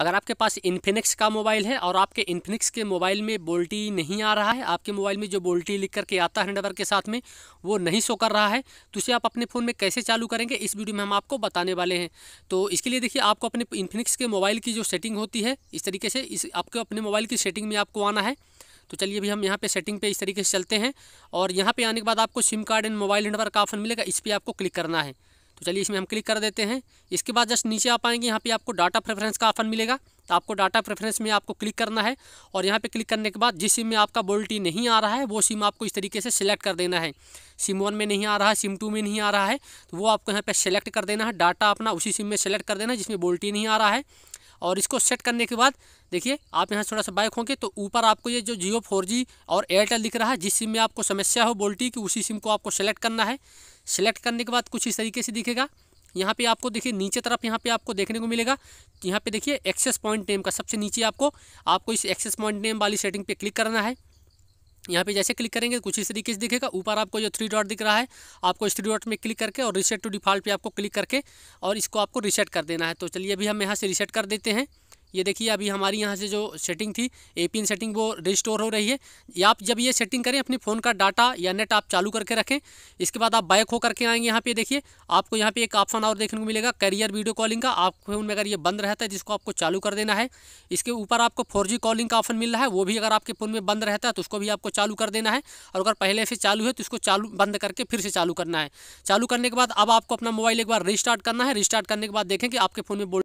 अगर आपके पास इन्फिनिक्स का मोबाइल है और आपके इन्फिनिक्स के मोबाइल में बोल्टी नहीं आ रहा है आपके मोबाइल में जो बोल्टी लिख करके आता है हैंडवर के साथ में वो नहीं शो कर रहा है तो इसे आप अपने फ़ोन में कैसे चालू करेंगे इस वीडियो में हम आपको बताने वाले हैं तो इसके लिए देखिए आपको अपने इन्फिनिक्स के मोबाइल की जो सेटिंग होती है इस तरीके से इस आपके अपने मोबाइल की सेटिंग में आपको आना है तो चलिए अभी हम यहाँ पे सेटिंग पे इस तरीके से चलते हैं और यहाँ पे आने के बाद आपको SIM card and mobile number का ऑप्शन मिलेगा इस पर आपको क्लिक करना है तो चलिए इसमें हम क्लिक कर देते हैं इसके बाद जस्ट नीचे आ पाएंगे यहाँ पे आपको डाटा प्रेफरेंस का ऑप्शन मिलेगा तो आपको डाटा प्रेफरेंस में आपको क्लिक करना है और यहाँ पे क्लिक करने के बाद जिस सिम में आपका बोल्टी नहीं आ रहा है वो सिम आपको इस तरीके से सिलेक्ट कर देना है सिम वन में नहीं आ रहा है सिम टू में नहीं आ रहा है तो वो आपको यहाँ पर सेलेक्ट कर देना है डाटा अपना उसी सिम में सेलेक्ट कर देना है जिसमें बोल्टी नहीं आ रहा है और इसको सेट करने के बाद देखिए आप यहाँ थोड़ा सा बाइक होंगे तो ऊपर आपको ये जो जियो फोर और एयरटेल दिख रहा है जिस सिम में आपको समस्या हो बोल्टी की उसी सिम को आपको सेलेक्ट करना है सेलेक्ट करने के बाद कुछ इस तरीके से दिखेगा यहाँ पे आपको देखिए नीचे तरफ यहाँ पे आपको देखने को मिलेगा यहाँ पे देखिए एक्सेस पॉइंट नेम का सबसे नीचे आपको आपको इस एक्सेस पॉइंट नेम वाली सेटिंग पे क्लिक करना है यहाँ पे जैसे क्लिक करेंगे कुछ इस तरीके से दिखेगा ऊपर आपको जो थ्री डॉट दिख रहा है आपको इस थ्री डॉट में क्लिक करके और रिसेट टू डिफॉल्ट पे आपको क्लिक करके और इसको आपको रिसेट कर देना है तो चलिए अभी हम यहाँ से रिसेट कर देते हैं ये देखिए अभी हमारी यहाँ से जो सेटिंग थी एपीएन सेटिंग वो रिस्टोर हो रही है या आप जब ये सेटिंग करें अपने फ़ोन का डाटा या नेट आप चालू करके रखें इसके बाद आप बैक हो करके आएंगे यहाँ पे देखिए आपको यहाँ पे एक ऑप्शन और देखने को मिलेगा करियर वीडियो कॉलिंग का आपके फोन में अगर ये बंद रहता है जिसको आपको चालू कर देना है इसके ऊपर आपको फोर कॉलिंग का ऑप्शन मिल रहा है वो भी अगर आपके फ़ोन में बंद रहता है तो उसको भी आपको चालू कर देना है और अगर पहले से चालू है तो उसको चालू बंद करके फिर से चालू करना है चालू करने के बाद अब आपको अपना मोबाइल एक बार रिस्टार्ट करना है रिस्टार्ट करने के बाद देखें कि आपके फ़ोन में